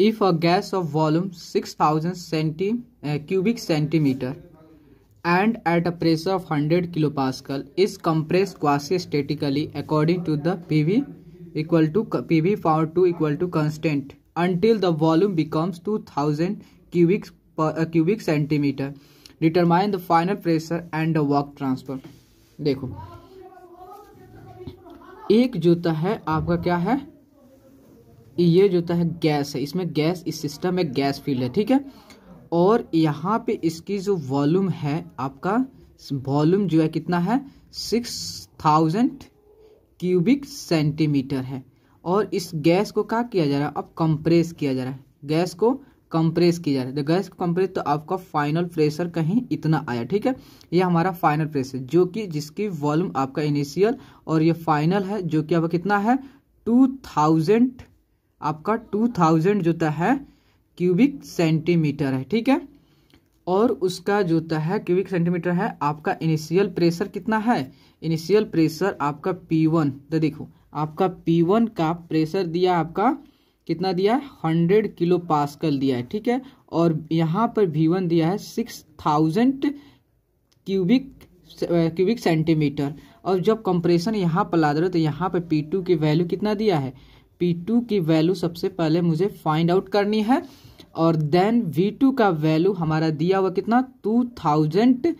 if a gas of volume six thousand centi cubic centimetre and at a pressure of hundred kilo pascal is compress quasi statically according to the P V equal to P V for two equal to constant until the volume becomes two thousand cubic cubic centimetre determine the final pressure and the work transfer देखो एक जूता है आपका क्या है ये जो होता है गैस है इसमें गैस इस सिस्टम में गैस फील्ड है ठीक है और यहाँ पे इसकी जो वॉल्यूम है आपका वॉल्यूम जो है कितना है सिक्स थाउजेंड क्यूबिक सेंटीमीटर है और इस गैस को क्या किया जा रहा है अब कंप्रेस किया जा रहा है गैस को कंप्रेस किया जा रहा है तो गैस को कंप्रेस तो आपका फाइनल प्रेशर कहीं इतना आया ठीक है ये हमारा फाइनल प्रेशर जो कि जिसकी वॉल्यूम आपका इनिशियल और ये फाइनल है जो कि आपका कितना है टू थाउजेंड आपका टू थाउजेंड जोता है क्यूबिक सेंटीमीटर है ठीक है और उसका जोता है क्यूबिक सेंटीमीटर है आपका इनिशियल प्रेशर कितना है इनिशियल प्रेशर आपका पी वन तो देखो आपका पी वन का प्रेशर दिया आपका कितना दिया है हंड्रेड किलो पास्कल दिया है ठीक है और यहाँ पर भी वन दिया है six thousand cubic cubic centimetre और जब कंप्रेशन यहाँ पर ला दे रहे तो यहाँ पर पी टू की वैल्यू कितना दिया है P2 की वैल्यू सबसे पहले मुझे फाइंड आउट करनी है और देन V2 का वैल्यू हमारा दिया हुआ कितना 2000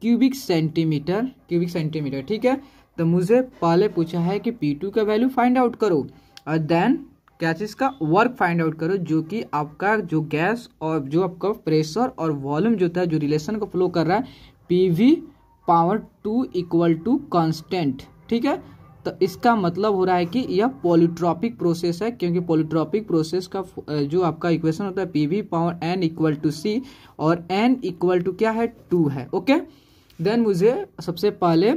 क्यूबिक सेंटीमीटर क्यूबिक सेंटीमीटर ठीक है तो मुझे पहले पूछा है कि P2 का वैल्यू फाइंड आउट करो और देन क्या चीज़ का वर्क फाइंड आउट करो जो कि आपका जो गैस और जो आपका प्रेशर और वॉल्यूम जो था जो रिलेशन को फ्लो कर रहा है P V power two equal to constant ठीक है तो इसका मतलब हो रहा है कि यह पॉलीट्रॉपिक प्रोसेस है क्योंकि पॉलीट्रॉपिक प्रोसेस का जो आपका इक्वेशन होता है P V power N equal to C और एन इक्वल टू क्या है टू है ओके देन मुझे सबसे पहले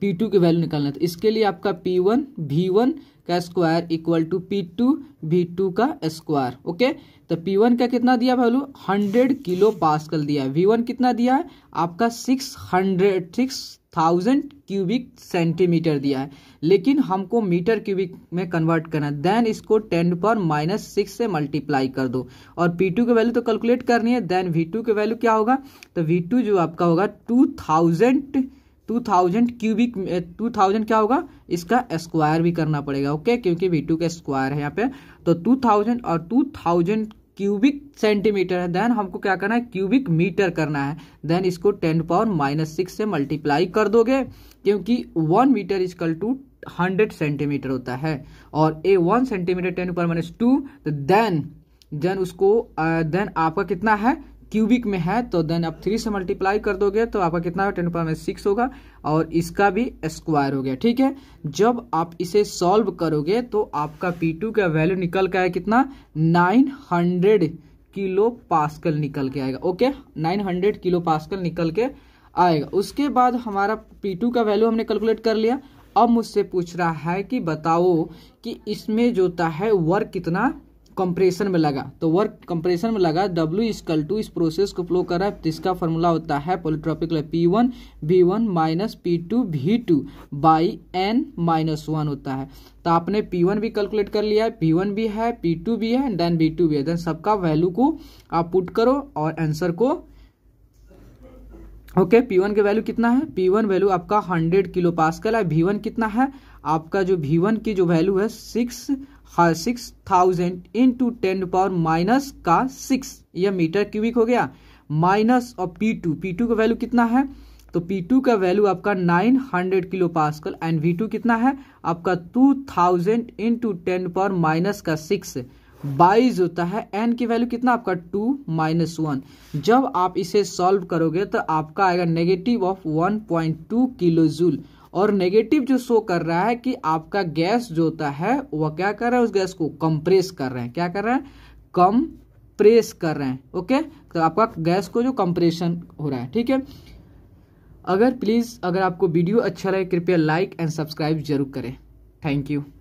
पी टू की वैल्यू निकालना था तो इसके लिए आपका पी वन वी वन का square equal to P two V two का स्क्वायर ओके तो पी वन का कितना दिया वैल्यू हंड्रेड किलो पास्कल दिया है वी वन कितना दिया है आपका six hundred six thousand cubic centimetre दिया है लेकिन हमको मीटर क्यूबिक में कन्वर्ट करना है देन इसको टेन पर माइनस सिक्स से मल्टीप्लाई कर दो और पी टू की वैल्यू तो कैलकुलेट करनी है देन वी टू की वैल्यू क्या होगा तो वी टू जो आपका होगा two thousand two thousand cubic two thousand क्या होगा इसका स्क्वायर भी करना पड़ेगा ओके क्योंकि वी टू का स्क्वायर है यहाँ पे तो टू थाउजेंड और टू थाउजेंड क्यूबिक सेंटीमीटर है देन हमको क्या करना है क्यूबिक मीटर करना है देन इसको टेन पावर माइनस सिक्स से मल्टीप्लाई कर दोगे क्योंकि one metre is equal to hundred centimetre होता है और a one centimetre ten power minus two then then उसको देन eh, आपका कितना है क्यूबिक में है तो देन आप थ्री से मल्टीप्लाई कर दोगे तो आपका कितना टेन पावर में सिक्स होगा और इसका भी स्क्वायर हो गया ठीक है जब आप इसे सॉल्व करोगे तो आपका पी टू का वैल्यू निकल के आया कितना नाइन हंड्रेड किलो पास्कल निकल के आएगा okay nine hundred kilo pascal निकल के आएगा उसके बाद हमारा पी टू का वैल्यू हमने कैलकुलेट कर लिया अब मुझसे पूछ रहा है कि बताओ कि इसमें जो होता है वर्क कितना कंप्रेशन में लगा तो वर्क कंप्रेशन में लगा W इजकल टू इस प्रोसेस को फ्लो कर रहा है इसका फॉर्मूला होता है polytropic P one V one minus P two V two by N minus one होता है तो आपने P1 भी कैलकुलेट कर लिया है पी भी है P2 भी है देन V2 भी है देन सबका वैल्यू को आप पुट करो और आंसर को ओके पी वन के वैल्यू कितना है पी वन वैल्यू आपका हंड्रेड किलो पास्कल है वी वन कितना है आपका जो वी वन की जो वैल्यू है सिक्स हर six thousand into ten power minus का सिक्स यह मीटर क्यूबिक हो गया माइनस और पी टू पी टू का वैल्यू कितना है तो पी टू का वैल्यू आपका nine hundred kilo pascal and V two कितना है आपका two thousand into ten power minus का सिक्स बाईस होता है एन की वैल्यू कितना आपका टू माइनस वन जब आप इसे सॉल्व करोगे तो आपका आएगा negative of one point two kilo joule और नेगेटिव जो शो कर रहा है कि आपका गैस जो होता है वह क्या कर रहा है उस गैस को कंप्रेस कर रहे हैं क्या कर रहे हैं कम प्रेस कर रहे हैं ओके तो आपका गैस को जो कंप्रेशन हो रहा है ठीक है अगर प्लीज़ अगर आपको वीडियो अच्छा लगे कृपया लाइक एंड सब्सक्राइब जरूर करें थैंक यू